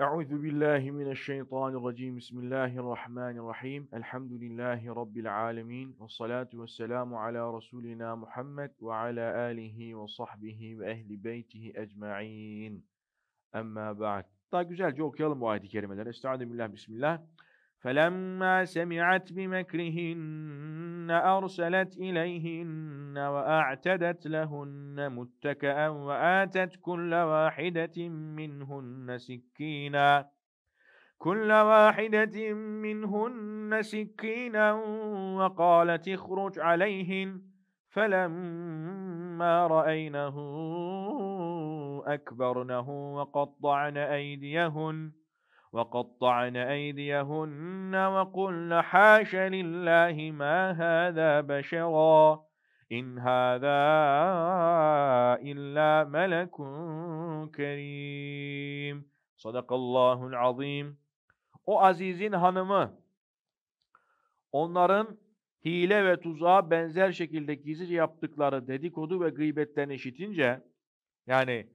Euzu billahi mineşşeytanirracim. Bismillahirrahmanirrahim. Elhamdülillahi rabbil alamin. Ve salatu vesselamu ala rasulina Muhammed ve ala alihi ve sahbihi ve ehli beytihi ecmaîn. Emma ba'd. Daha güzelce okuyalım bu ayet-i kerimeleri. Estağfirullah bismillah. فلما سمعت بمكرهن أرسلت إليهن وأعتدت لهن متكأ وآتت كل واحدة منهن سكينا كل واحدة منهن سكينا وقالت اخرج عليهن فلما رأينه أكبرنه وقطعن أيديهن وَقَطَّعْنَ أَيْدِيَهُنَّ وَقُلْنَ حَاشَ لِلَّهِ مَا هَذَا بَشَرًا إِنْ هَذَا إِلَّا مَلَكٌ كَرِيمٌ Sadakallahul azim. O azizin hanımı onların hile ve tuzağa benzer şekilde gizlice yaptıkları dedikodu ve gıybetten işitince yani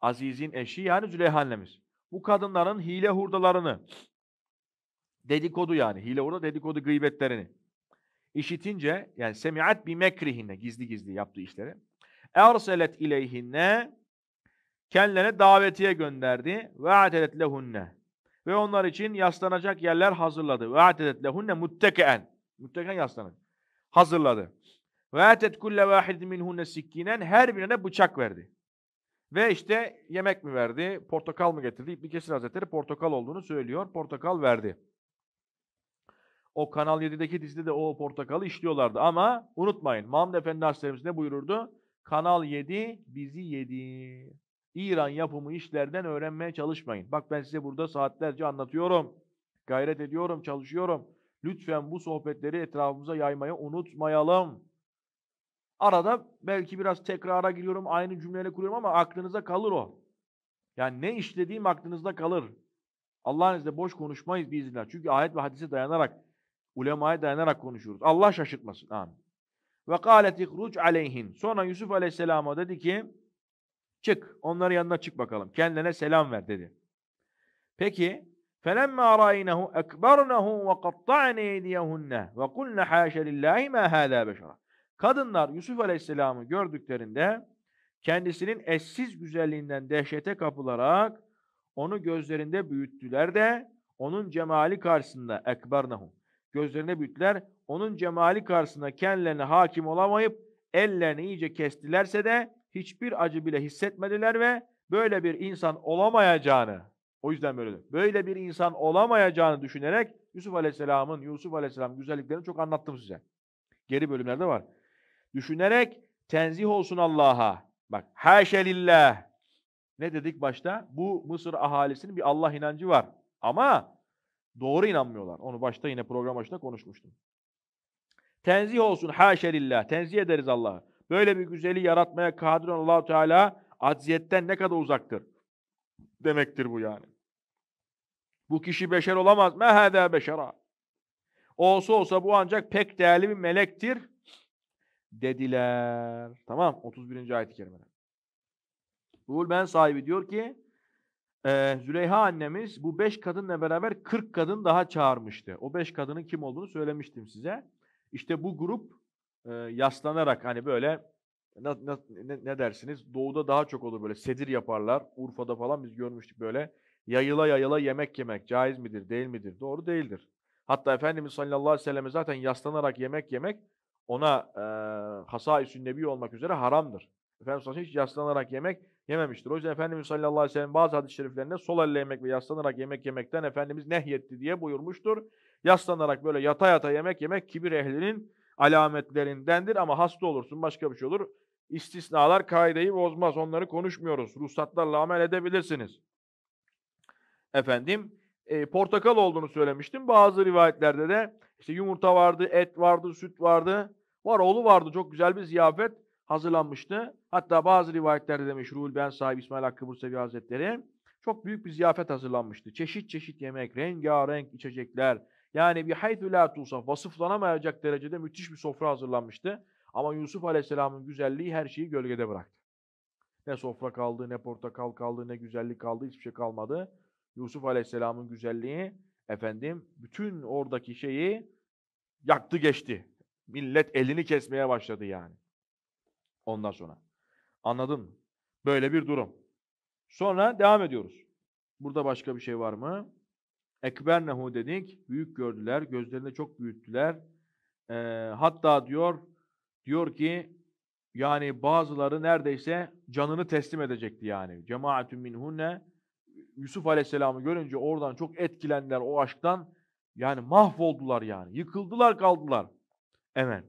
azizin eşi yani Züleyha annemiz bu kadınların hile hurdalarını, dedikodu yani hile hurda dedikodu gıybetlerini işitince yani semiat bi mekrihinne gizli gizli yaptığı işleri erselet ileyhinne kendilerine davetiye gönderdi ve atelet lehunne ve onlar için yaslanacak yerler hazırladı. Ve atedet lehunne muttekeen. Mutteken yaslanın. Hazırladı. Ve atet kulle vahid minhunne sikkinen her birine bıçak verdi. Ve işte yemek mi verdi, portakal mı getirdi? İbn Kesir Hazretleri portakal olduğunu söylüyor. Portakal verdi. O Kanal 7'deki dizide de o portakalı işliyorlardı. Ama unutmayın Mahmud Efendi Hazretlerimiz ne buyururdu? Kanal 7 bizi yedi. İran yapımı işlerden öğrenmeye çalışmayın. Bak ben size burada saatlerce anlatıyorum. Gayret ediyorum, çalışıyorum. Lütfen bu sohbetleri etrafımıza yaymayı unutmayalım. Arada belki biraz tekrara giriyorum, aynı cümleyle kuruyorum ama aklınıza kalır o. Yani ne işlediğim aklınızda kalır. Allah'ın izniyle boş konuşmayız biiznillah. Çünkü ayet ve hadise dayanarak, ulemaya dayanarak konuşuyoruz. Allah şaşırtmasın. Amin. Ve kâlet ihruc aleyhin. Sonra Yusuf aleyhisselama dedi ki, çık, onların yanına çık bakalım. Kendine selam ver dedi. Peki, فَلَمَّا رَأَيْنَهُ اَكْبَرْنَهُ وَقَطَّعْنَ اَيْدِيَهُنَّ وَقُلْنَ حَاشَ لِلّٰهِ مَا هَذَا بَشَرًا Kadınlar Yusuf Aleyhisselam'ı gördüklerinde kendisinin eşsiz güzelliğinden dehşete kapılarak onu gözlerinde büyüttüler de onun cemali karşısında ekbarnahu gözlerine büyüttüler onun cemali karşısında kendilerine hakim olamayıp ellerini iyice kestilerse de hiçbir acı bile hissetmediler ve böyle bir insan olamayacağını o yüzden böyle böyle bir insan olamayacağını düşünerek Yusuf Aleyhisselam'ın Yusuf Aleyhisselam güzelliklerini çok anlattım size. Geri bölümlerde var düşünerek tenzih olsun Allah'a. Bak her şey lillah. Ne dedik başta? Bu Mısır ahalisinin bir Allah inancı var. Ama doğru inanmıyorlar. Onu başta yine program başında konuşmuştum. Tenzih olsun haşe lillah. Tenzih ederiz Allah'ı. Böyle bir güzeli yaratmaya kadir olan allah Teala acziyetten ne kadar uzaktır? Demektir bu yani. Bu kişi beşer olamaz. Mehâdâ beşera. Olsa olsa bu ancak pek değerli bir melektir dediler. Tamam 31. ayet-i kerimede. Ruhul ben sahibi diyor ki e, Züleyha annemiz bu beş kadınla beraber 40 kadın daha çağırmıştı. O beş kadının kim olduğunu söylemiştim size. İşte bu grup e, yaslanarak hani böyle ne, ne, ne dersiniz? Doğuda daha çok olur böyle sedir yaparlar. Urfa'da falan biz görmüştük böyle yayıla yayıla yemek yemek caiz midir değil midir? Doğru değildir. Hatta Efendimiz sallallahu aleyhi ve selleme zaten yaslanarak yemek yemek ona e, hasais-i olmak üzere haramdır. Efendimiz sallallahu hiç yaslanarak yemek yememiştir. O yüzden Efendimiz sallallahu aleyhi ve sellem bazı hadis-i şeriflerinde sol elle yemek ve yaslanarak yemek yemekten Efendimiz nehyetti diye buyurmuştur. Yaslanarak böyle yata yata yemek yemek kibir ehlinin alametlerindendir ama hasta olursun başka bir şey olur. İstisnalar kaideyi bozmaz. Onları konuşmuyoruz. Ruhsatlarla amel edebilirsiniz. Efendim e, portakal olduğunu söylemiştim. Bazı rivayetlerde de işte yumurta vardı, et vardı, süt vardı. Var oğlu vardı çok güzel bir ziyafet hazırlanmıştı. Hatta bazı rivayetlerde demiş Ruhul Ben sahibi İsmail Hakkı Bursevi Hazretleri çok büyük bir ziyafet hazırlanmıştı. Çeşit çeşit yemek, rengarenk içecekler. Yani bir haytü la tusaf vasıflanamayacak derecede müthiş bir sofra hazırlanmıştı. Ama Yusuf Aleyhisselam'ın güzelliği her şeyi gölgede bıraktı. Ne sofra kaldı, ne portakal kaldı, ne güzellik kaldı, hiçbir şey kalmadı. Yusuf Aleyhisselam'ın güzelliği efendim bütün oradaki şeyi yaktı geçti. Millet elini kesmeye başladı yani. Ondan sonra. Anladın mı? Böyle bir durum. Sonra devam ediyoruz. Burada başka bir şey var mı? Ekbernehu dedik. Büyük gördüler. Gözlerini çok büyüttüler. Ee, hatta diyor diyor ki yani bazıları neredeyse canını teslim edecekti yani. Cemaatün minhunne Yusuf Aleyhisselam'ı görünce oradan çok etkilendiler o aşktan. Yani mahvoldular yani. Yıkıldılar kaldılar. Evet.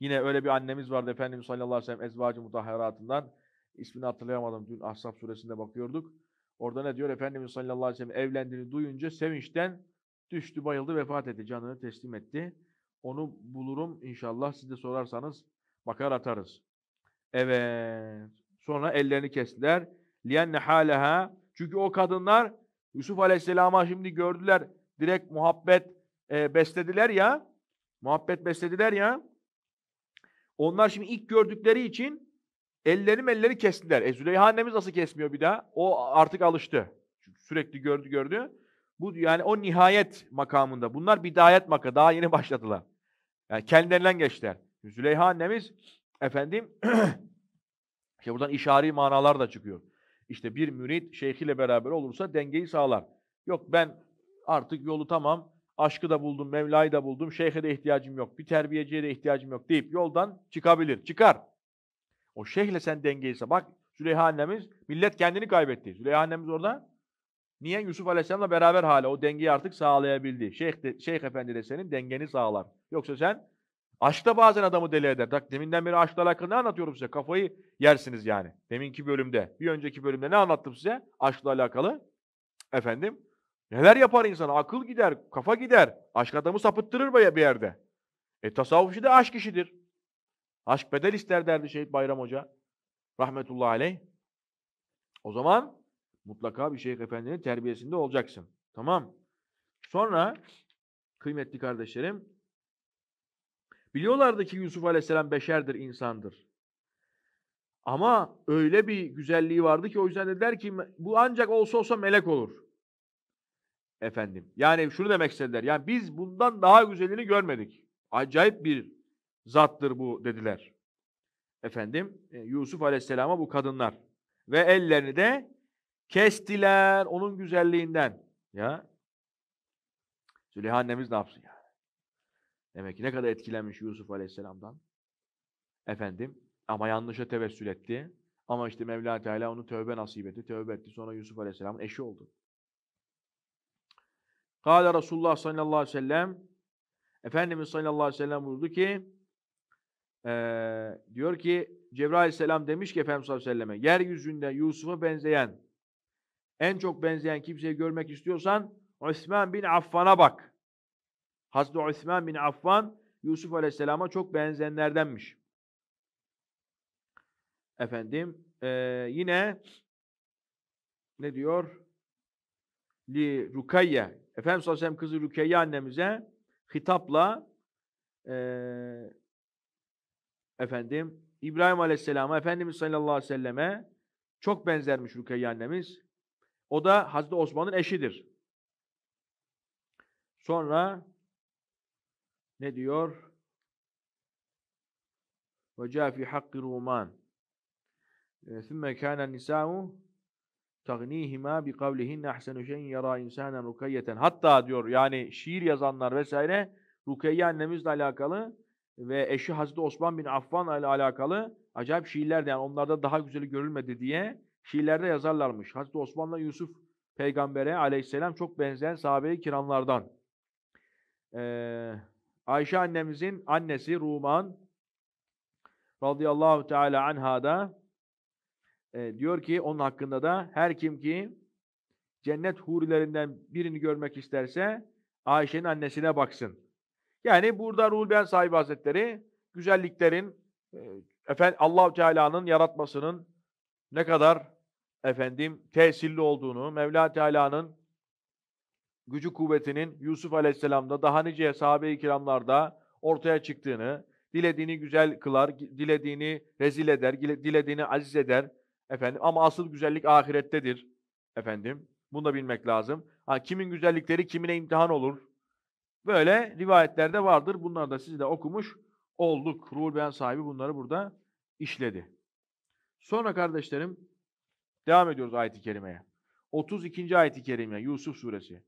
Yine öyle bir annemiz vardı Efendimiz sallallahu aleyhi ve sellem ezvacı mutahheratından. İsmini hatırlayamadım. Dün Ahzab suresinde bakıyorduk. Orada ne diyor? Efendimiz sallallahu aleyhi ve sellem evlendiğini duyunca sevinçten düştü, bayıldı, vefat etti. Canını teslim etti. Onu bulurum inşallah. Siz de sorarsanız bakar atarız. Evet. Sonra ellerini kestiler. لِيَنَّ حَالَهَا Çünkü o kadınlar Yusuf aleyhisselama şimdi gördüler. Direkt muhabbet e, beslediler ya. Muhabbet beslediler ya. Onlar şimdi ilk gördükleri için elleri melleri kestiler. E Züleyha annemiz nasıl kesmiyor bir daha? O artık alıştı. Çünkü sürekli gördü gördü. Bu yani o nihayet makamında. Bunlar bidayet maka. Daha yeni başladılar. Yani kendilerinden geçtiler. Züleyha annemiz efendim işte buradan işari manalar da çıkıyor. İşte bir mürit şeyhiyle beraber olursa dengeyi sağlar. Yok ben artık yolu tamam aşkı da buldum, Mevla'yı da buldum, şeyhe de ihtiyacım yok, bir terbiyeciye de ihtiyacım yok deyip yoldan çıkabilir, çıkar. O şeyhle sen dengeyse bak Züleyha annemiz, millet kendini kaybetti. Züleyha annemiz orada niye Yusuf Aleyhisselam'la beraber hala o dengeyi artık sağlayabildi. Şeyh, de, şeyh efendi de senin dengeni sağlar. Yoksa sen aşkta bazen adamı deli eder. Bak deminden beri aşkla alakalı ne anlatıyorum size? Kafayı yersiniz yani. Deminki bölümde, bir önceki bölümde ne anlattım size? Aşkla alakalı. Efendim, Neler yapar insan? Akıl gider, kafa gider. Aşk adamı sapıttırır bir yerde. E tasavvuf işi de aşk işidir. Aşk bedel ister derdi Şehit Bayram Hoca. Rahmetullahi aleyh. O zaman mutlaka bir şeyh efendinin terbiyesinde olacaksın. Tamam. Sonra kıymetli kardeşlerim biliyorlardı ki Yusuf aleyhisselam beşerdir, insandır. Ama öyle bir güzelliği vardı ki o yüzden der ki bu ancak olsa olsa melek olur efendim. Yani şunu demek istediler. Yani biz bundan daha güzelini görmedik. Acayip bir zattır bu dediler. Efendim e, Yusuf Aleyhisselam'a bu kadınlar. Ve ellerini de kestiler onun güzelliğinden. Ya Züleyha annemiz ne yapsın yani? Demek ki ne kadar etkilenmiş Yusuf Aleyhisselam'dan. Efendim ama yanlışa tevessül etti. Ama işte Mevla Teala onu tövbe nasip etti. Tövbe etti. Sonra Yusuf Aleyhisselam'ın eşi oldu. Kale Resulullah sallallahu aleyhi ve sellem Efendimiz sallallahu aleyhi ve sellem buyurdu ki e, diyor ki Cebrail selam demiş ki Efendimiz sallallahu aleyhi ve selleme yeryüzünde Yusuf'a benzeyen en çok benzeyen kimseyi görmek istiyorsan Osman bin Affan'a bak. Hazreti Osman bin Affan Yusuf aleyhisselama çok benzeyenlerdenmiş. Efendim e, yine ne diyor? Li Rukayye Efendimiz sallallahu aleyhi kızı Rükeyye annemize hitapla e, efendim İbrahim aleyhisselama Efendimiz sallallahu aleyhi ve selleme çok benzermiş Rükeyye annemiz. O da Hazreti Osman'ın eşidir. Sonra ne diyor? Ve fi hakkı Ruman. Sümme kâne nisâ'u تَغْنِيهِمَا بِقَوْلِهِنَّ اَحْسَنُ شَيْنْ يَرَى اِنْسَانًا رُكَيَّةً Hatta diyor yani şiir yazanlar vesaire Rukeyye annemizle alakalı ve eşi Hazreti Osman bin Affan ile alakalı acayip şiirler yani onlarda daha güzeli görülmedi diye şiirlerde yazarlarmış. Hazreti Osman'la Yusuf peygambere aleyhisselam çok benzeyen sahabe-i kiramlardan. Ee, Ayşe annemizin annesi Ruman radıyallahu teala anha da e, diyor ki onun hakkında da her kim ki cennet hurilerinden birini görmek isterse Ayşe'nin annesine baksın. Yani burada Ruhul Beyan sahibi hazretleri güzelliklerin efendim allah Teala'nın yaratmasının ne kadar efendim tesirli olduğunu, Mevla Teala'nın gücü kuvvetinin Yusuf Aleyhisselam'da daha nice sahabe-i kiramlarda ortaya çıktığını, dilediğini güzel kılar, dilediğini rezil eder, dilediğini aziz eder, Efendim ama asıl güzellik ahirettedir. Efendim bunu da bilmek lazım. Ha, kimin güzellikleri kimine imtihan olur. Böyle rivayetlerde vardır. Bunları da siz de okumuş olduk. Ruhul beyan sahibi bunları burada işledi. Sonra kardeşlerim devam ediyoruz ayet-i kerimeye. 32. ayet-i kerime Yusuf suresi.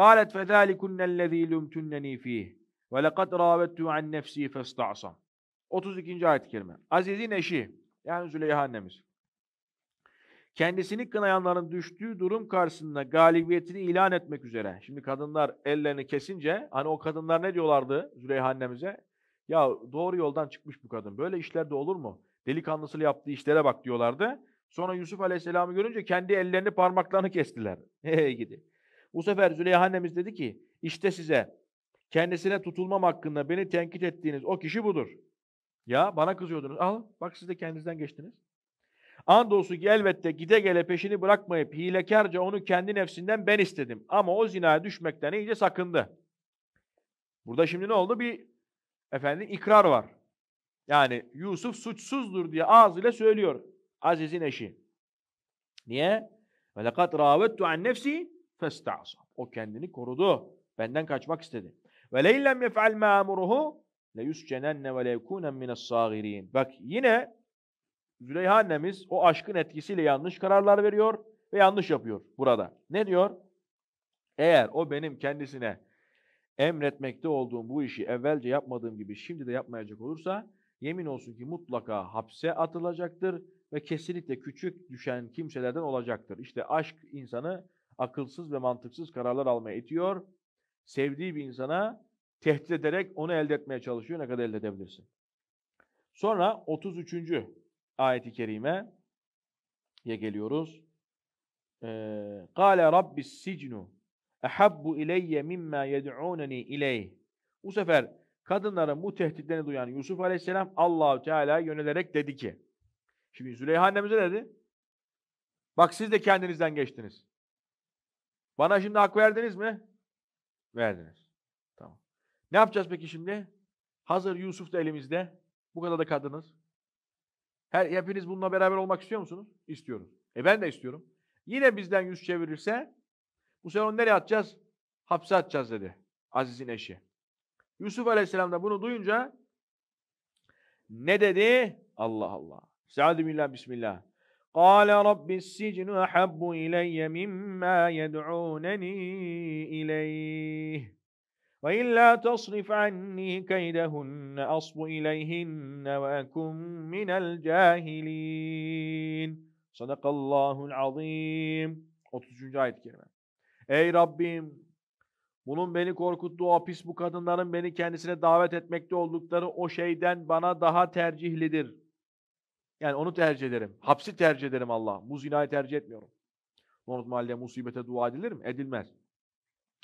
قالت فذلكن الذي لمتنني فيه وَلَقَدْ رَابَتْتُ عَنْ نَفْسِي فَاسْتَعْصَمْ 32. ayet-i kerime. Aziz'in eşi yani Züleyha annemiz kendisini kınayanların düştüğü durum karşısında galibiyetini ilan etmek üzere. Şimdi kadınlar ellerini kesince hani o kadınlar ne diyorlardı Züleyha annemize? Ya doğru yoldan çıkmış bu kadın. Böyle işler de olur mu? Delikanlısı yaptığı işlere bak diyorlardı. Sonra Yusuf Aleyhisselam'ı görünce kendi ellerini parmaklarını kestiler. Hey gidi. Bu sefer Züleyha annemiz dedi ki işte size kendisine tutulmam hakkında beni tenkit ettiğiniz o kişi budur. Ya bana kızıyordunuz. Al bak siz de kendinizden geçtiniz. Andolsun ki elbette gide gele peşini bırakmayıp hilekarca onu kendi nefsinden ben istedim. Ama o zinaya düşmekten iyice sakındı. Burada şimdi ne oldu? Bir efendim ikrar var. Yani Yusuf suçsuzdur diye ağzıyla söylüyor Aziz'in eşi. Niye? Ve lekad ravettu an nefsi festa'sa. O kendini korudu. Benden kaçmak istedi. Ve leylem yef'al ma'amuruhu le yuscenenne ve le yekunen mine's sagirin. Bak yine Züleyha annemiz o aşkın etkisiyle yanlış kararlar veriyor ve yanlış yapıyor burada. Ne diyor? Eğer o benim kendisine emretmekte olduğum bu işi evvelce yapmadığım gibi şimdi de yapmayacak olursa yemin olsun ki mutlaka hapse atılacaktır ve kesinlikle küçük düşen kimselerden olacaktır. İşte aşk insanı akılsız ve mantıksız kararlar almaya itiyor. Sevdiği bir insana tehdit ederek onu elde etmeye çalışıyor. Ne kadar elde edebilirsin? Sonra 33 ayeti kerimeye geliyoruz. Kale Rabbis sicnu ehabbu ileyye mimma yed'uneni ileyh. Bu sefer kadınların bu tehditlerini duyan Yusuf Aleyhisselam Allahu Teala yönelerek dedi ki. Şimdi Züleyha annemize dedi. Bak siz de kendinizden geçtiniz. Bana şimdi hak verdiniz mi? Verdiniz. Tamam. Ne yapacağız peki şimdi? Hazır Yusuf da elimizde. Bu kadar da kadınız. Her, hepiniz bununla beraber olmak istiyor musunuz? İstiyorum. E ben de istiyorum. Yine bizden yüz çevirirse bu sefer onu nereye atacağız? Hapse atacağız dedi Aziz'in eşi. Yusuf Aleyhisselam da bunu duyunca ne dedi? Allah Allah. Sa'dü billah bismillah. قال رب السجن أحب إلي مما يدعونني إليه وَإِلَّا تَصْرِفْ عَنِّي كَيْدَهُنَّ أَصْبُ إِلَيْهِنَّ وَأَكُمْ مِنَ الْجَاهِلِينَ Sadakallahul azim. 33. ayet-i kerime. Ey Rabbim! Bunun beni korkuttuğu o pis bu kadınların beni kendisine davet etmekte oldukları o şeyden bana daha tercihlidir. Yani onu tercih ederim. Hapsi tercih ederim Allah. Bu zinayı tercih etmiyorum. Unutma halde musibete dua edilir mi? Edilmez.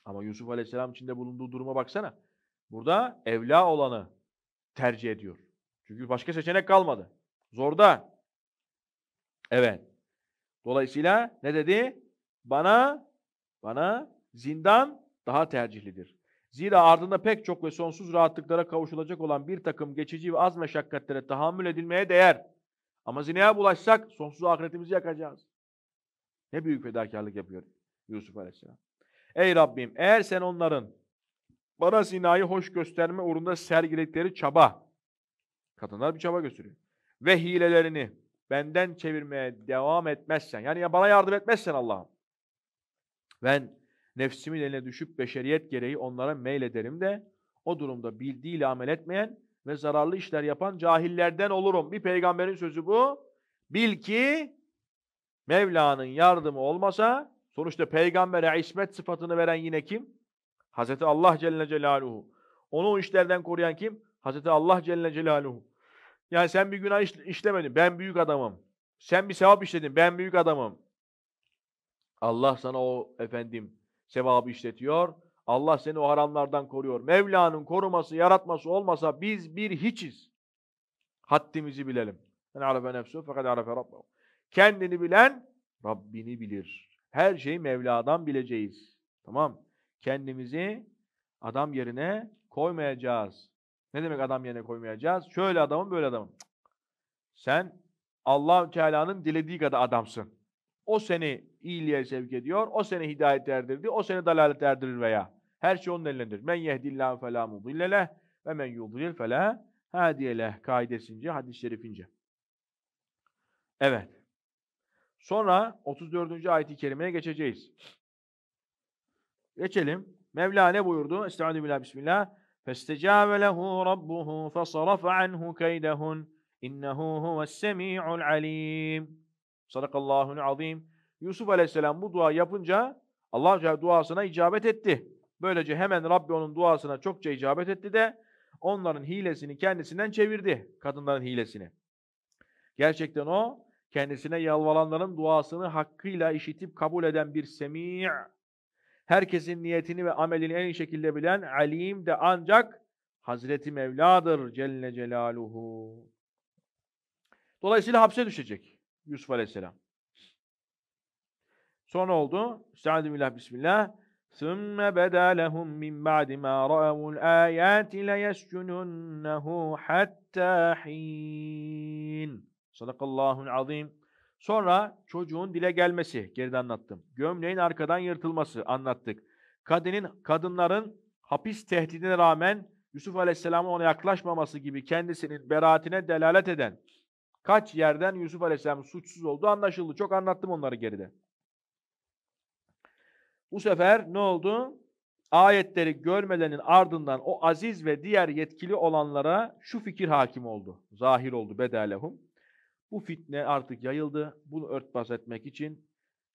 Ama Yusuf Aleyhisselam içinde bulunduğu duruma baksana. Burada evla olanı tercih ediyor. Çünkü başka seçenek kalmadı. Zorda. Evet. Dolayısıyla ne dedi? Bana bana zindan daha tercihlidir. Zira ardında pek çok ve sonsuz rahatlıklara kavuşulacak olan bir takım geçici ve az meşakkatlere tahammül edilmeye değer. Ama zinaya bulaşsak sonsuz ahiretimizi yakacağız. Ne büyük fedakarlık yapıyor Yusuf Aleyhisselam. Ey Rabbim eğer sen onların bana zinayı hoş gösterme uğrunda sergiledikleri çaba, kadınlar bir çaba gösteriyor ve hilelerini benden çevirmeye devam etmezsen, yani bana yardım etmezsen Allah'ım, ben nefsimin eline düşüp beşeriyet gereği onlara meylederim de o durumda bildiğiyle amel etmeyen ve zararlı işler yapan cahillerden olurum. Bir peygamberin sözü bu. Bil ki Mevla'nın yardımı olmasa Sonuçta peygambere ismet sıfatını veren yine kim? Hazreti Allah Celle Celaluhu. Onu o işlerden koruyan kim? Hazreti Allah Celle Celaluhu. Yani sen bir günah işlemedin. Ben büyük adamım. Sen bir sevap işledin. Ben büyük adamım. Allah sana o efendim sevabı işletiyor. Allah seni o haramlardan koruyor. Mevla'nın koruması, yaratması olmasa biz bir hiçiz. Haddimizi bilelim. Men arafe nefsu fekad arafe rabbahu. Kendini bilen Rabbini bilir. Her şeyi Mevla'dan bileceğiz. Tamam. Kendimizi adam yerine koymayacağız. Ne demek adam yerine koymayacağız? Şöyle adamım böyle adamım. Sen allah Teala'nın dilediği kadar adamsın. O seni iyiliğe sevk ediyor. O seni hidayet erdirdi. O seni dalalet erdirir veya. Her şey onun elindedir. Men yehdillahu felâ mudilleleh ve men yudlil felâ hadiyeleh kaidesince, hadis-i şerifince. Evet. Sonra 34. ayet-i kerimeye geçeceğiz. Geçelim. Mevla ne buyurdu? Estaizu billah bismillah. فَاسْتَجَابَ لَهُ رَبُّهُ فَصَرَفَ عَنْهُ كَيْدَهُنْ اِنَّهُ هُوَ السَّمِيعُ الْعَلِيمُ Sadakallahu azim. Yusuf aleyhisselam bu dua yapınca Allah duasına icabet etti. Böylece hemen Rabbi onun duasına çokça icabet etti de onların hilesini kendisinden çevirdi. Kadınların hilesini. Gerçekten o kendisine yalvaranların duasını hakkıyla işitip kabul eden bir semi' herkesin niyetini ve amelini en iyi şekilde bilen alim de ancak Hazreti Mevla'dır Celle Celaluhu. Dolayısıyla hapse düşecek Yusuf Aleyhisselam. Son oldu. Estağfirullah bismillah. ثُمَّ بَدَا min مِنْ بَعْدِ مَا رَأَوُا الْآيَاتِ لَيَسْجُنُنَّهُ حَتَّى حِينٍ Sadakallahu azim. Sonra çocuğun dile gelmesi, geride anlattım. Gömleğin arkadan yırtılması anlattık. Kadının, kadınların hapis tehdidine rağmen Yusuf Aleyhisselam'ın ona yaklaşmaması gibi kendisinin beraatine delalet eden kaç yerden Yusuf Aleyhisselam suçsuz olduğu anlaşıldı. Çok anlattım onları geride. Bu sefer ne oldu? Ayetleri görmelerinin ardından o aziz ve diğer yetkili olanlara şu fikir hakim oldu. Zahir oldu bedelehum. Bu fitne artık yayıldı. Bunu örtbas etmek için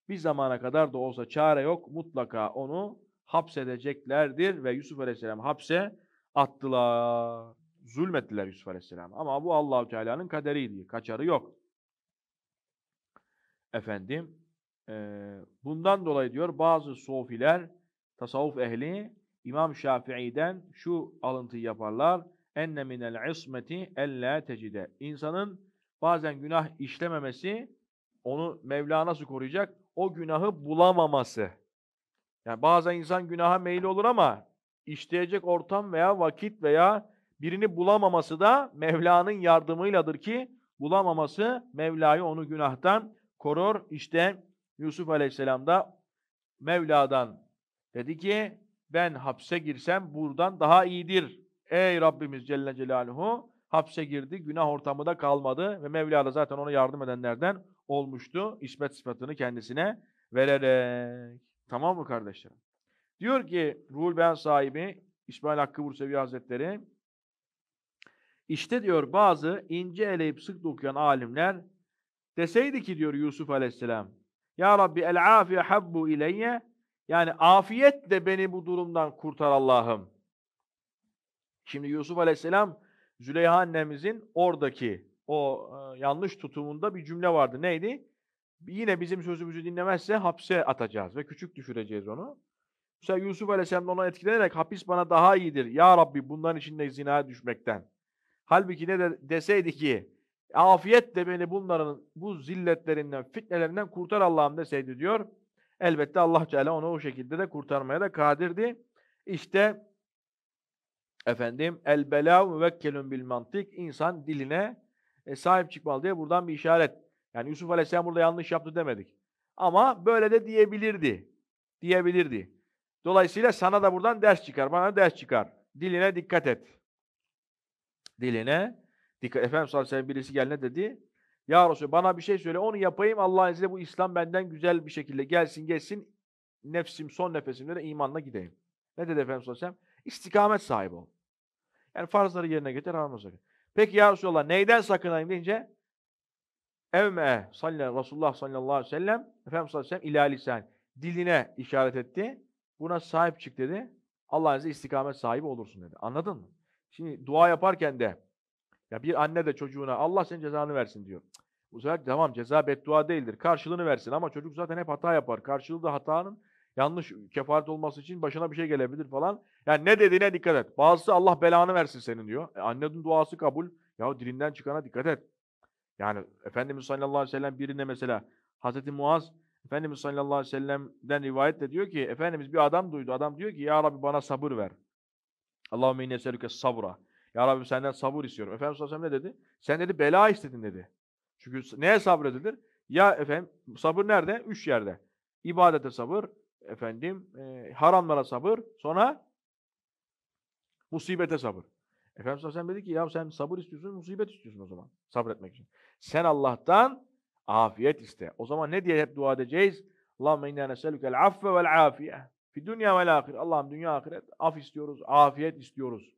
bir zamana kadar da olsa çare yok. Mutlaka onu hapsedeceklerdir ve Yusuf Aleyhisselam hapse attılar. Zulmettiler Yusuf Aleyhisselam. Ama bu Allahu Teala'nın kaderiydi. Kaçarı yok. Efendim e, bundan dolayı diyor bazı sofiler tasavvuf ehli İmam Şafii'den şu alıntıyı yaparlar. Enne minel ismeti elle tecide. İnsanın bazen günah işlememesi onu Mevla nasıl koruyacak? O günahı bulamaması. Yani bazen insan günaha meyil olur ama işleyecek ortam veya vakit veya birini bulamaması da Mevla'nın yardımıyladır ki bulamaması Mevla'yı onu günahtan korur. İşte Yusuf Aleyhisselam da Mevla'dan dedi ki ben hapse girsem buradan daha iyidir. Ey Rabbimiz Celle Celaluhu hapse girdi, günah ortamında kalmadı ve Mevla da zaten ona yardım edenlerden olmuştu İsmet sıfatını kendisine vererek. Tamam mı kardeşlerim? Diyor ki Ruhul Beyan sahibi İsmail Hakkı Bursevi Hazretleri işte diyor bazı ince eleyip sık dokuyan alimler deseydi ki diyor Yusuf Aleyhisselam Ya Rabbi el afiye habbu ileyye yani afiyet de beni bu durumdan kurtar Allah'ım. Şimdi Yusuf Aleyhisselam Züleyha annemizin oradaki o e, yanlış tutumunda bir cümle vardı. Neydi? Yine bizim sözümüzü dinlemezse hapse atacağız ve küçük düşüreceğiz onu. Mesela Yusuf Aleyhisselam ona etkilenerek hapis bana daha iyidir. Ya Rabbi bundan içinde zinaya düşmekten. Halbuki ne de, deseydi ki afiyet de beni bunların bu zilletlerinden, fitnelerinden kurtar Allah'ım deseydi diyor. Elbette Allah Teala onu o şekilde de kurtarmaya da kadirdi. İşte Efendim el belav müvekkelun bil mantık. insan diline e, sahip çıkmalı diye buradan bir işaret. Yani Yusuf Aleyhisselam burada yanlış yaptı demedik. Ama böyle de diyebilirdi. Diyebilirdi. Dolayısıyla sana da buradan ders çıkar. Bana ders çıkar. Diline dikkat et. Diline dikkat. Efendimiz sallallahu aleyhi ve sellem birisi gelene dedi. Ya Resul bana bir şey söyle onu yapayım. Allah'ın izniyle bu İslam benden güzel bir şekilde gelsin geçsin. Nefsim son nefesimde de imanla gideyim. Ne dedi Efendimiz sallallahu aleyhi ve sellem? İstikamet sahibi ol. Yani farzları yerine getir, haramları sakın. Peki ya Resulallah neyden sakınayım deyince evme sallallahu Resulullah sallallahu aleyhi ve sellem Efendimiz sallallahu aleyhi ve sellem ila diline işaret etti. Buna sahip çık dedi. Allah'ın size istikamet sahibi olursun dedi. Anladın mı? Şimdi dua yaparken de ya bir anne de çocuğuna Allah senin cezanı versin diyor. Bu sefer tamam ceza beddua değildir. Karşılığını versin ama çocuk zaten hep hata yapar. Karşılığı da hatanın yanlış kefaret olması için başına bir şey gelebilir falan. Yani ne dediğine dikkat et. Bazısı Allah belanı versin senin diyor. E, annenin duası kabul. Ya dilinden çıkana dikkat et. Yani Efendimiz sallallahu aleyhi ve sellem birine mesela Hazreti Muaz Efendimiz sallallahu aleyhi ve sellem'den rivayetle diyor ki Efendimiz bir adam duydu. Adam diyor ki ya Rabbi bana sabır ver. Allahümme inne eselüke sabra. Ya Rabbi senden sabır istiyorum. Efendimiz sallallahu aleyhi ve sellem ne dedi? Sen dedi bela istedin dedi. Çünkü neye sabredilir? Ya efendim sabır nerede? Üç yerde. İbadete sabır, Efendim e, haramlara sabır. Sonra musibete sabır. Efendimiz sen dedi ki ya sen sabır istiyorsun, musibet istiyorsun o zaman sabretmek için. Sen Allah'tan afiyet iste. O zaman ne diye hep dua edeceğiz? Allahümme inna neselükel affe vel afiye. Fi dünya vel ahir. Allah'ım dünya ahiret af istiyoruz, afiyet istiyoruz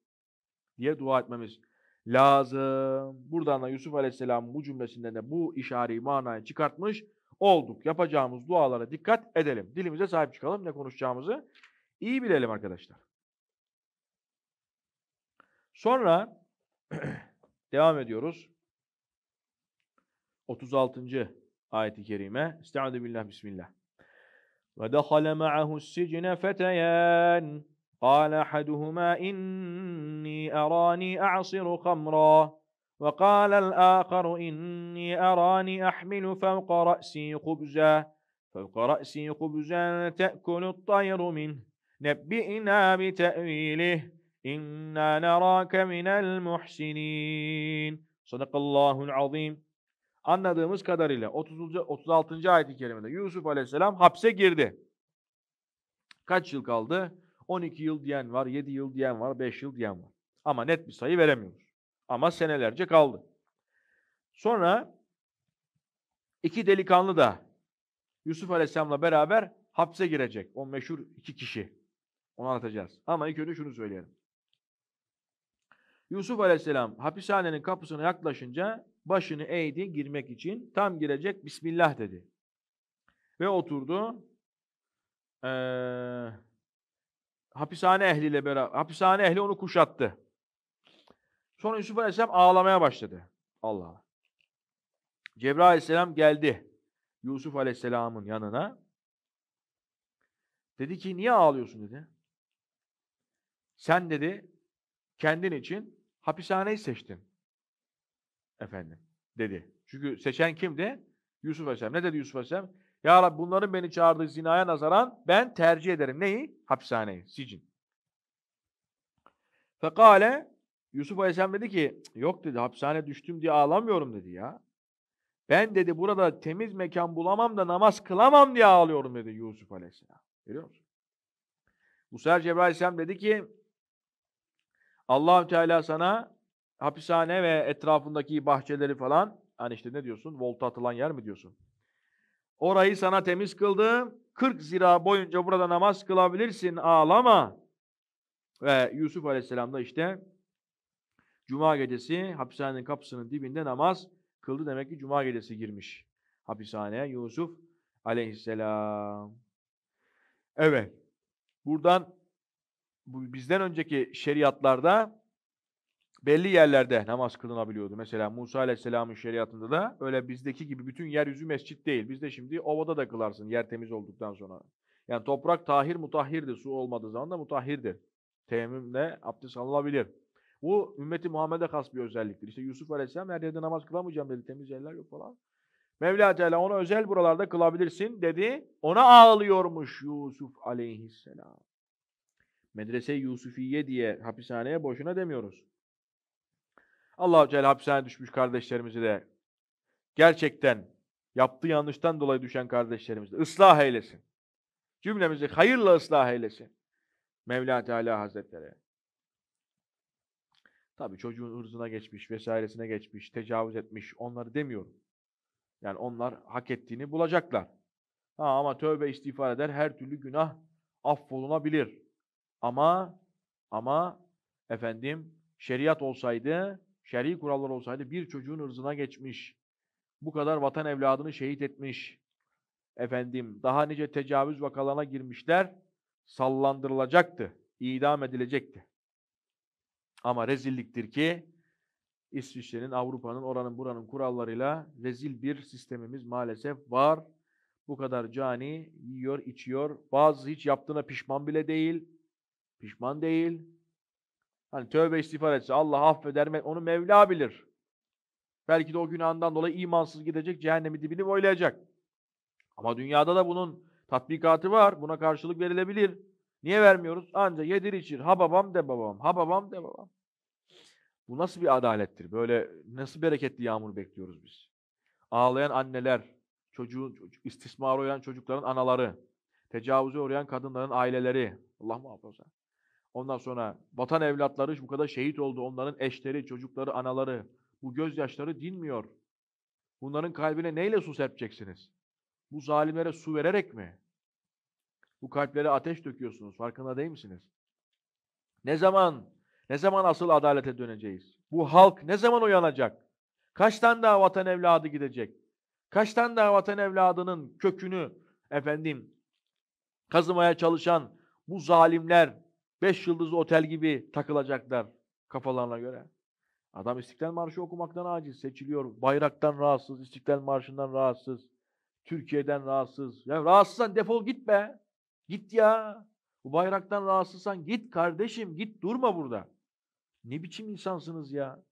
diye dua etmemiz lazım. Buradan da Yusuf Aleyhisselam bu cümlesinden de bu işari manayı çıkartmış olduk. Yapacağımız dualara dikkat edelim. Dilimize sahip çıkalım. Ne konuşacağımızı iyi bilelim arkadaşlar. Sonra devam ediyoruz. 36. ayet-i kerime. Estaizu billah bismillah. Ve dekhale ma'ahu s-sicne feteyan. قال أحدهما إني أراني أعصر خمرًا وقال الآخر إني أراني أحمل فوق رأسي خبزا فوق رأسي خبزا تأكل الطير منه نبئنا بتأويله إنا نراك من المحسنين صدق الله العظيم Anladığımız kadarıyla 30. 36. ayet-i kerimede Yusuf aleyhisselam hapse girdi. Kaç yıl kaldı? 12 yıl diyen var, 7 yıl diyen var, 5 yıl diyen var. Ama net bir sayı veremiyoruz. Ama senelerce kaldı. Sonra iki delikanlı da Yusuf Aleyhisselam'la beraber hapse girecek. O meşhur iki kişi. Onu anlatacağız. Ama ilk önce şunu söyleyelim. Yusuf Aleyhisselam hapishanenin kapısına yaklaşınca başını eğdi girmek için. Tam girecek Bismillah dedi. Ve oturdu. Ee, hapishane ehliyle beraber hapishane ehli onu kuşattı. Sonra Yusuf Aleyhisselam ağlamaya başladı. Allah Allah. Cebrail Aleyhisselam geldi Yusuf Aleyhisselam'ın yanına. Dedi ki niye ağlıyorsun dedi. Sen dedi kendin için hapishaneyi seçtin. Efendim dedi. Çünkü seçen kimdi? Yusuf Aleyhisselam. Ne dedi Yusuf Aleyhisselam? Ya Rabbi bunların beni çağırdığı zinaya nazaran ben tercih ederim. Neyi? Hapishaneyi, sicin. Fekale Yusuf Aleyhisselam dedi ki yok dedi hapishane düştüm diye ağlamıyorum dedi ya. Ben dedi burada temiz mekan bulamam da namaz kılamam diye ağlıyorum dedi Yusuf Aleyhisselam. Görüyor musun? Musa sefer Cebrail Aleyhisselam dedi ki allah Teala sana hapishane ve etrafındaki bahçeleri falan hani işte ne diyorsun volta atılan yer mi diyorsun? Orayı sana temiz kıldı. 40 zira boyunca burada namaz kılabilirsin ağlama. Ve Yusuf Aleyhisselam da işte Cuma gecesi hapishanenin kapısının dibinde namaz kıldı. Demek ki cuma gecesi girmiş hapishaneye Yusuf aleyhisselam. Evet. Buradan bu bizden önceki şeriatlarda belli yerlerde namaz kılınabiliyordu. Mesela Musa Aleyhisselam'ın şeriatında da öyle bizdeki gibi bütün yeryüzü mescit değil. Bizde şimdi ovada da kılarsın yer temiz olduktan sonra. Yani toprak tahir mutahhirdir. Su olmadığı zaman da mutahhirdir. Teyemmümle abdest alınabilir. Bu ümmeti Muhammed'e has bir özelliktir. İşte Yusuf Aleyhisselam her yerde namaz kılamayacağım dedi. Temiz yerler yok falan. Mevla Teala onu özel buralarda kılabilirsin dedi. Ona ağlıyormuş Yusuf Aleyhisselam. Medrese Yusufiye diye hapishaneye boşuna demiyoruz. allah Teala hapishaneye düşmüş kardeşlerimizi de gerçekten yaptığı yanlıştan dolayı düşen kardeşlerimizi de ıslah eylesin. Cümlemizi hayırla ıslah eylesin. Mevla Teala Hazretleri. Tabii çocuğun hırzına geçmiş vesairesine geçmiş, tecavüz etmiş onları demiyorum. Yani onlar hak ettiğini bulacaklar. Ha, ama tövbe istiğfar eder her türlü günah affolunabilir. Ama ama efendim şeriat olsaydı, şer'i kurallar olsaydı bir çocuğun ırzına geçmiş, bu kadar vatan evladını şehit etmiş, efendim daha nice tecavüz vakalarına girmişler sallandırılacaktı, idam edilecekti. Ama rezilliktir ki İsviçre'nin, Avrupa'nın, oranın, buranın kurallarıyla rezil bir sistemimiz maalesef var. Bu kadar cani yiyor, içiyor. Bazı hiç yaptığına pişman bile değil. Pişman değil. Hani tövbe istiğfar etse Allah affeder mi? Onu Mevla bilir. Belki de o günahından dolayı imansız gidecek, cehennemi dibini boylayacak. Ama dünyada da bunun tatbikatı var. Buna karşılık verilebilir. Niye vermiyoruz? Anca yedir içir. Ha babam de babam. Ha babam de babam. Bu nasıl bir adalettir? Böyle nasıl bereketli yağmur bekliyoruz biz? Ağlayan anneler, çocuğun istismar uğrayan çocukların anaları, tecavüze uğrayan kadınların aileleri, Allah muhafaza. Ondan sonra vatan evlatları bu kadar şehit oldu. Onların eşleri, çocukları, anaları. Bu gözyaşları dinmiyor. Bunların kalbine neyle su serpeceksiniz? Bu zalimlere su vererek mi? Bu kalplere ateş döküyorsunuz. Farkında değil misiniz? Ne zaman ne zaman asıl adalete döneceğiz? Bu halk ne zaman uyanacak? Kaç tane daha vatan evladı gidecek? Kaç tane daha vatan evladının kökünü efendim kazımaya çalışan bu zalimler beş yıldız otel gibi takılacaklar kafalarına göre. Adam İstiklal Marşı okumaktan aciz seçiliyor. Bayraktan rahatsız, İstiklal Marşı'ndan rahatsız, Türkiye'den rahatsız. Ya rahatsızsan defol git be. Git ya. Bu bayraktan rahatsızsan git kardeşim git durma burada. Ne biçim insansınız ya?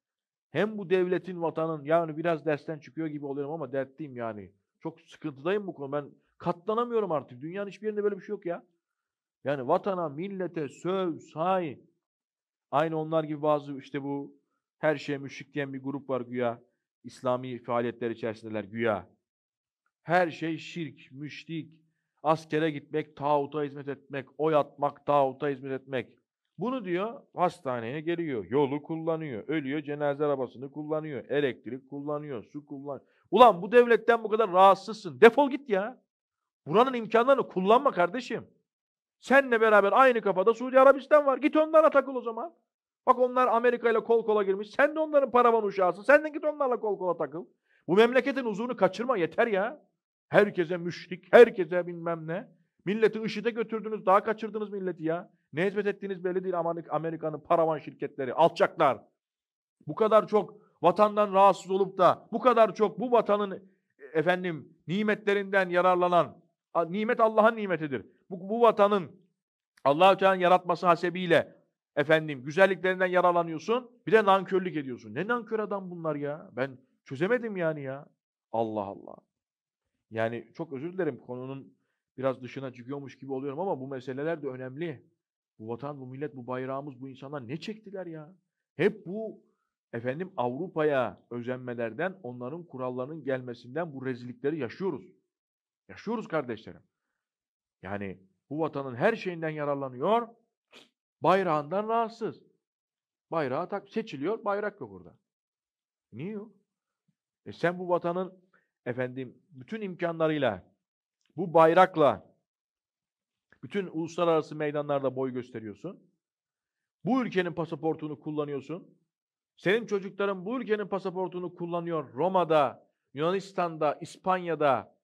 Hem bu devletin, vatanın yani biraz dersten çıkıyor gibi oluyorum ama dertliyim yani. Çok sıkıntıdayım bu konu. Ben katlanamıyorum artık. Dünyanın hiçbir yerinde böyle bir şey yok ya. Yani vatana, millete söv, say. Aynı onlar gibi bazı işte bu her şeye müşrik diyen bir grup var güya. İslami faaliyetler içerisindeler güya. Her şey şirk, müşrik, askere gitmek, tağuta hizmet etmek, oy atmak, tağuta hizmet etmek. Bunu diyor hastaneye geliyor, yolu kullanıyor, ölüyor, cenaze arabasını kullanıyor, elektrik kullanıyor, su kullanıyor. Ulan bu devletten bu kadar rahatsızsın. Defol git ya. Buranın imkanlarını kullanma kardeşim. Senle beraber aynı kafada Suudi Arabistan var. Git onlara takıl o zaman. Bak onlar Amerika ile kol kola girmiş. Sen de onların paravan uşağısın. Sen de git onlarla kol kola takıl. Bu memleketin uzunu kaçırma yeter ya. Herkese müşrik, herkese bilmem ne. Milleti IŞİD'e götürdünüz, daha kaçırdınız milleti ya. Ne hizmet ettiğiniz belli değil Amerika'nın paravan şirketleri. Alçaklar. Bu kadar çok vatandan rahatsız olup da bu kadar çok bu vatanın efendim nimetlerinden yararlanan nimet Allah'ın nimetidir. Bu, bu vatanın Allahü Teala'nın yaratması hasebiyle efendim güzelliklerinden yararlanıyorsun. Bir de nankörlük ediyorsun. Ne nankör adam bunlar ya? Ben çözemedim yani ya. Allah Allah. Yani çok özür dilerim konunun biraz dışına çıkıyormuş gibi oluyorum ama bu meseleler de önemli. Bu vatan, bu millet, bu bayrağımız, bu insanlar ne çektiler ya? Hep bu efendim Avrupa'ya özenmelerden, onların kurallarının gelmesinden bu rezillikleri yaşıyoruz. Yaşıyoruz kardeşlerim. Yani bu vatanın her şeyinden yararlanıyor, bayrağından rahatsız. Bayrağı tak seçiliyor, bayrak yok orada. Niye yok? E sen bu vatanın efendim bütün imkanlarıyla, bu bayrakla bütün uluslararası meydanlarda boy gösteriyorsun. Bu ülkenin pasaportunu kullanıyorsun. Senin çocukların bu ülkenin pasaportunu kullanıyor. Roma'da, Yunanistan'da, İspanya'da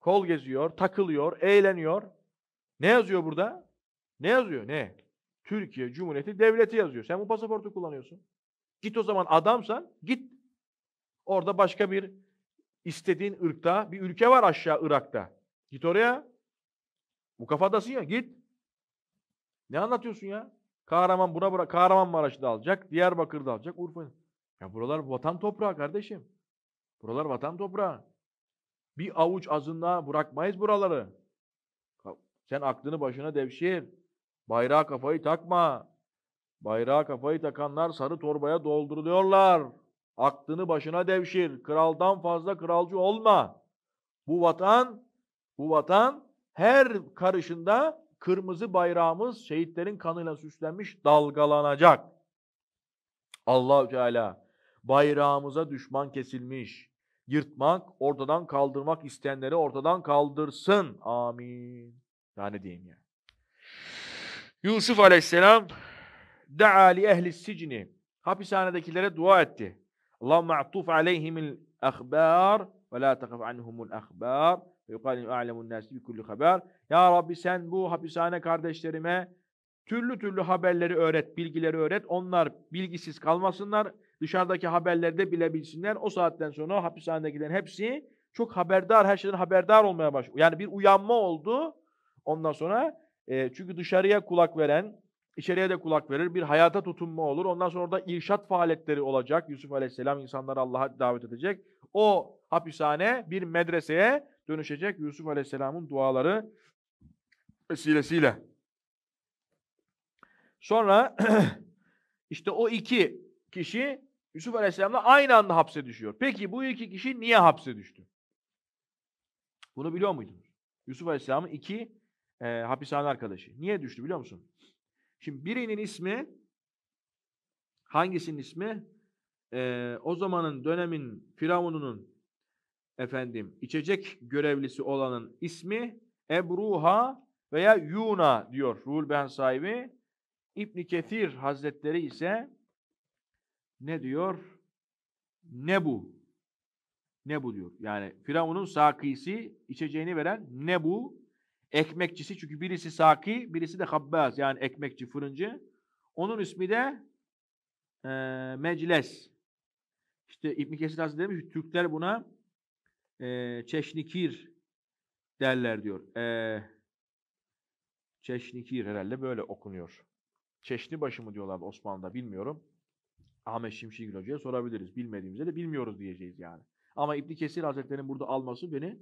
kol geziyor, takılıyor, eğleniyor. Ne yazıyor burada? Ne yazıyor? Ne? Türkiye Cumhuriyeti Devleti yazıyor. Sen bu pasaportu kullanıyorsun. Git o zaman adamsan git. Orada başka bir istediğin ırkta bir ülke var aşağı Irak'ta. Git oraya bu Mukafadasın ya git. Ne anlatıyorsun ya? Kahraman buna bırak. Kahramanmaraş'ı da alacak. Diyarbakır'da alacak. Urfa. Ya buralar vatan toprağı kardeşim. Buralar vatan toprağı. Bir avuç azınlığa bırakmayız buraları. Sen aklını başına devşir. Bayrağa kafayı takma. Bayrağa kafayı takanlar sarı torbaya dolduruluyorlar. Aklını başına devşir. Kraldan fazla kralcı olma. Bu vatan, bu vatan her karışında kırmızı bayrağımız şehitlerin kanıyla süslenmiş dalgalanacak. Allahü Teala bayrağımıza düşman kesilmiş. Yırtmak, ortadan kaldırmak isteyenleri ortadan kaldırsın. Amin. Yani diyeyim ya. Yusuf Aleyhisselam da'a li ehli sicni hapishanedekilere dua etti. Allah ma'tuf aleyhimil ahbar ve la takaf anhumul ahbar yukalim a'lemun nas bi kulli haber. Ya Rabbi sen bu hapishane kardeşlerime türlü türlü haberleri öğret, bilgileri öğret. Onlar bilgisiz kalmasınlar. Dışarıdaki haberleri de bilebilsinler. O saatten sonra hapishanedekilerin hepsi çok haberdar, her şeyden haberdar olmaya başlıyor. Yani bir uyanma oldu. Ondan sonra e, çünkü dışarıya kulak veren, içeriye de kulak verir. Bir hayata tutunma olur. Ondan sonra da irşat faaliyetleri olacak. Yusuf Aleyhisselam insanları Allah'a davet edecek. O hapishane bir medreseye dönüşecek Yusuf Aleyhisselam'ın duaları vesilesiyle. Sonra işte o iki kişi Yusuf Aleyhisselam'la aynı anda hapse düşüyor. Peki bu iki kişi niye hapse düştü? Bunu biliyor muydunuz? Yusuf Aleyhisselam'ın iki e, hapishane arkadaşı. Niye düştü biliyor musun? Şimdi birinin ismi hangisinin ismi? E, o zamanın dönemin Firavun'unun efendim içecek görevlisi olanın ismi Ebruha veya Yuna diyor Ruhul Beyan sahibi. İbn Kethir Hazretleri ise ne diyor? Nebu. Nebu diyor. Yani Firavun'un sakisi içeceğini veren Nebu. Ekmekçisi çünkü birisi saki, birisi de habbaz yani ekmekçi, fırıncı. Onun ismi de e, Mecles. İşte İbn Kesir Hazretleri demiş Türkler buna e, çeşnikir derler diyor. E, çeşnikir herhalde böyle okunuyor. Çeşni başı mı diyorlardı Osmanlı'da bilmiyorum. Ahmet Şimşigil Hoca'ya sorabiliriz. Bilmediğimizde de bilmiyoruz diyeceğiz yani. Ama İbn Kesir Hazretleri'nin burada alması beni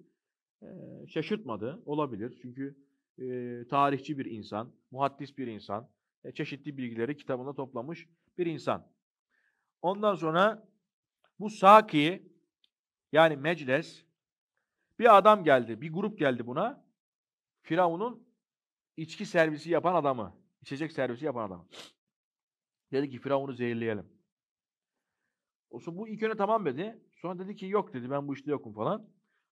e, şaşırtmadı. Olabilir. Çünkü e, tarihçi bir insan, muhaddis bir insan, e, çeşitli bilgileri kitabında toplamış bir insan. Ondan sonra bu Saki yani meclis bir adam geldi, bir grup geldi buna. Firavun'un içki servisi yapan adamı, içecek servisi yapan adamı. Dedi ki Firavun'u zehirleyelim. Olsun bu ilk önce tamam dedi. Sonra dedi ki yok dedi ben bu işte yokum falan.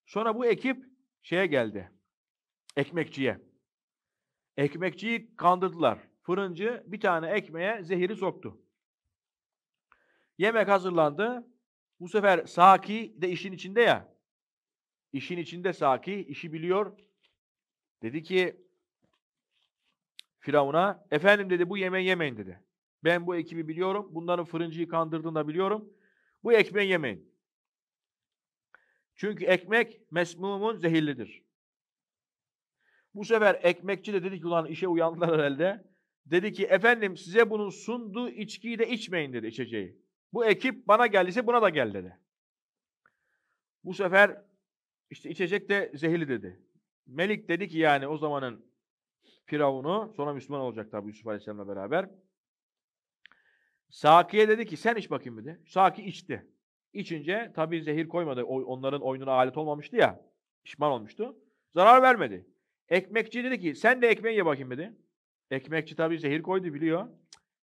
Sonra bu ekip şeye geldi. Ekmekçiye. Ekmekçiyi kandırdılar. Fırıncı bir tane ekmeğe zehiri soktu. Yemek hazırlandı. Bu sefer Saki de işin içinde ya. İşin içinde saki, işi biliyor. Dedi ki Firavun'a, efendim dedi bu yemeği yemeyin dedi. Ben bu ekibi biliyorum, bunların fırıncıyı kandırdığını da biliyorum. Bu ekmeği yemeyin. Çünkü ekmek mesmumun zehirlidir. Bu sefer ekmekçi de dedi ki ulan işe uyandılar herhalde. Dedi ki efendim size bunun sunduğu içkiyi de içmeyin dedi içeceği. Bu ekip bana geldiyse buna da gel dedi. Bu sefer işte içecek de zehirli dedi. Melik dedi ki yani o zamanın Firavun'u sonra Müslüman olacak tabi Yusuf Aleyhisselam'la beraber. Saki'ye dedi ki sen iç bakayım bir de. Saki içti. İçince tabi zehir koymadı. onların oyununa alet olmamıştı ya. Pişman olmuştu. Zarar vermedi. Ekmekçi dedi ki sen de ekmeği ye bakayım dedi. Ekmekçi tabi zehir koydu biliyor.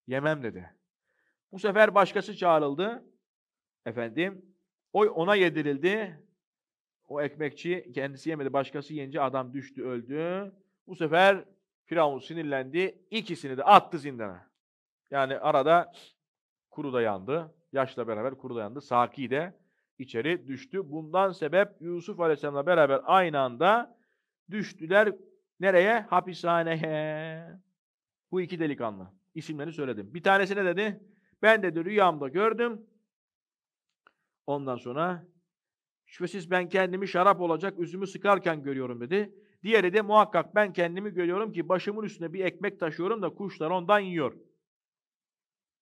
Yemem dedi. Bu sefer başkası çağrıldı. Efendim Oy ona yedirildi. O ekmekçi kendisi yemedi, başkası yiyince adam düştü, öldü. Bu sefer Firavun sinirlendi, ikisini de attı zindana. Yani arada kuru da yandı, yaşla beraber kuru da yandı. Saki de içeri düştü. Bundan sebep Yusuf Aleyhisselam'la beraber aynı anda düştüler nereye? Hapishaneye. Bu iki delikanlı. İsimlerini söyledim. Bir tanesi ne dedi? Ben de rüyamda gördüm. Ondan sonra Şüphesiz ben kendimi şarap olacak üzümü sıkarken görüyorum dedi. Diğeri de muhakkak ben kendimi görüyorum ki başımın üstüne bir ekmek taşıyorum da kuşlar ondan yiyor.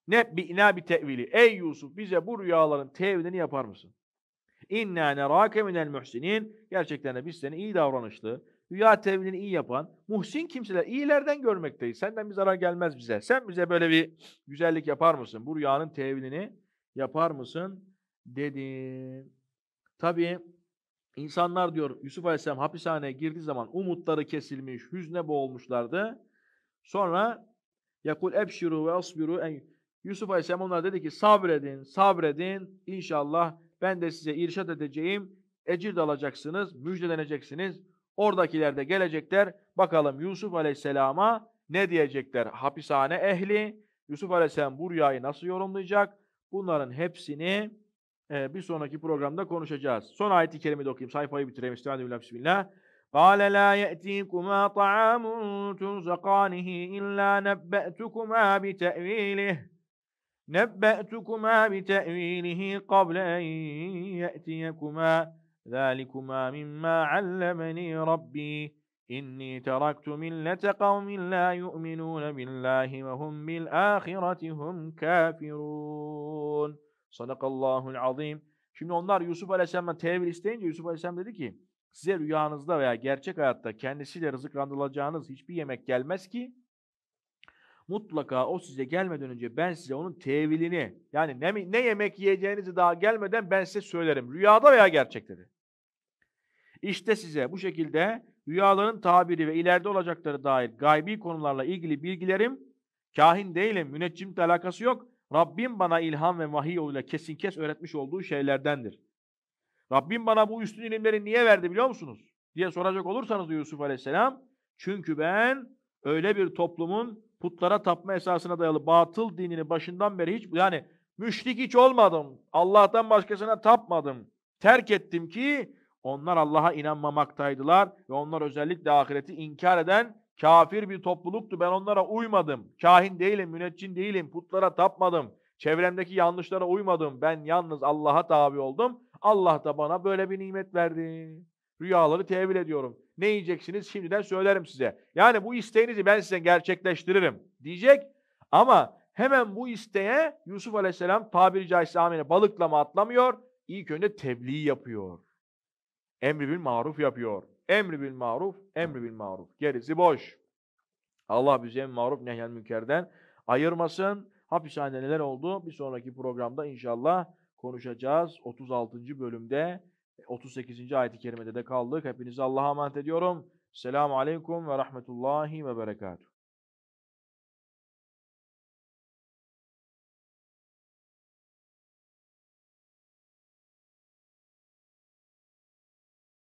Ne bir ina bir tevili. Ey Yusuf bize bu rüyaların tevilini yapar mısın? İnna nerake minel muhsinin. Gerçekten de biz seni iyi davranışlı, rüya tevilini iyi yapan, muhsin kimseler iyilerden görmekteyiz. Senden bir zarar gelmez bize. Sen bize böyle bir güzellik yapar mısın? Bu rüyanın tevilini yapar mısın? Dedim. Tabii insanlar diyor Yusuf Aleyhisselam hapishaneye girdiği zaman umutları kesilmiş, hüzne boğulmuşlardı. Sonra yakul ebşiru ve asbiru en Yusuf Aleyhisselam onlara dedi ki sabredin, sabredin. İnşallah ben de size irşat edeceğim. Ecir de alacaksınız, müjdeleneceksiniz. Oradakiler de gelecekler. Bakalım Yusuf Aleyhisselam'a ne diyecekler? Hapishane ehli, Yusuf Aleyhisselam bu rüyayı nasıl yorumlayacak? Bunların hepsini e, bir sonraki programda konuşacağız. Son ayet-i kerime de okuyayım. Sayfayı bitireyim. Estağfirullah. Bismillah. قال لا يأتيكما طعام ترزقانه إلا نبأتكما بتأويله نبأتكما بتأويله قبل أن يأتيكما ذلكما مما علمني ربي إني تركت ملة قوم لا يؤمنون بالله وهم بالآخرة هم كافرون Sadakallahul azim. Şimdi onlar Yusuf Aleyhisselam'dan tevil isteyince Yusuf Aleyhisselam dedi ki size rüyanızda veya gerçek hayatta kendisiyle rızıklandırılacağınız hiçbir yemek gelmez ki mutlaka o size gelmeden önce ben size onun tevilini yani ne, ne yemek yiyeceğinizi daha gelmeden ben size söylerim. Rüyada veya gerçekte de. İşte size bu şekilde rüyaların tabiri ve ileride olacakları dair gaybi konularla ilgili bilgilerim kahin değilim, müneccimle alakası yok. Rabbim bana ilham ve vahiy yoluyla kesin kes öğretmiş olduğu şeylerdendir. Rabbim bana bu üstün ilimleri niye verdi biliyor musunuz? diye soracak olursanız da Yusuf Aleyhisselam çünkü ben öyle bir toplumun putlara tapma esasına dayalı batıl dinini başından beri hiç yani müşrik hiç olmadım. Allah'tan başkasına tapmadım. Terk ettim ki onlar Allah'a inanmamaktaydılar ve onlar özellikle ahireti inkar eden Kafir bir topluluktu ben onlara uymadım. Kahin değilim, müneccin değilim, putlara tapmadım. Çevremdeki yanlışlara uymadım. Ben yalnız Allah'a tabi oldum. Allah da bana böyle bir nimet verdi. Rüyaları tevil ediyorum. Ne yiyeceksiniz şimdiden söylerim size. Yani bu isteğinizi ben size gerçekleştiririm diyecek. Ama hemen bu isteğe Yusuf Aleyhisselam tabiri caizse amine balıklama atlamıyor. İlk önce tebliğ yapıyor. Emri bil maruf yapıyor. Emri bil maruf, emri bil maruf. Gerisi boş. Allah bizi emri maruf nehyen münkerden ayırmasın. Hapishanede neler oldu? Bir sonraki programda inşallah konuşacağız. 36. bölümde 38. E, ayet-i kerimede de kaldık. Hepinizi Allah'a emanet ediyorum. Selamun Aleyküm ve Rahmetullahi ve Berekatuhu.